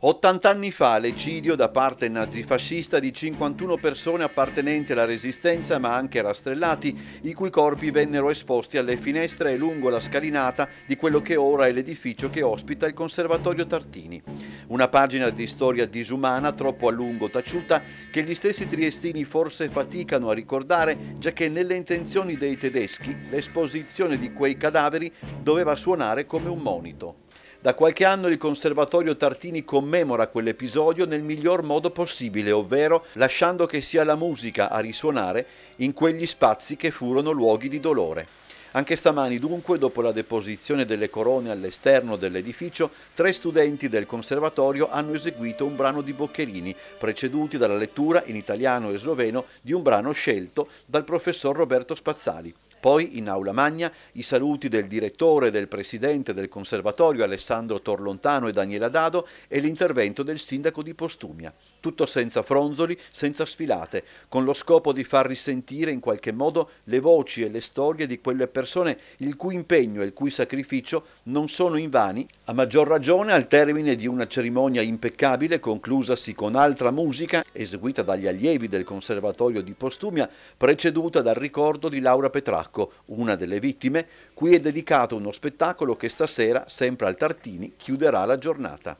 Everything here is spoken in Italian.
80 anni fa l'ecidio da parte nazifascista di 51 persone appartenenti alla resistenza ma anche rastrellati, i cui corpi vennero esposti alle finestre e lungo la scalinata di quello che ora è l'edificio che ospita il Conservatorio Tartini. Una pagina di storia disumana troppo a lungo taciuta che gli stessi triestini forse faticano a ricordare, già che nelle intenzioni dei tedeschi l'esposizione di quei cadaveri doveva suonare come un monito. Da qualche anno il Conservatorio Tartini commemora quell'episodio nel miglior modo possibile, ovvero lasciando che sia la musica a risuonare in quegli spazi che furono luoghi di dolore. Anche stamani dunque, dopo la deposizione delle corone all'esterno dell'edificio, tre studenti del conservatorio hanno eseguito un brano di Boccherini, preceduti dalla lettura in italiano e sloveno di un brano scelto dal professor Roberto Spazzali. Poi in aula magna i saluti del direttore e del presidente del conservatorio Alessandro Torlontano e Daniela Dado e l'intervento del sindaco di Postumia. Tutto senza fronzoli, senza sfilate, con lo scopo di far risentire in qualche modo le voci e le storie di quelle persone il cui impegno e il cui sacrificio non sono invani, a maggior ragione al termine di una cerimonia impeccabile conclusasi con altra musica eseguita dagli allievi del conservatorio di Postumia, preceduta dal ricordo di Laura Petracco Polacco, una delle vittime, cui è dedicato uno spettacolo che stasera, sempre al Tartini, chiuderà la giornata.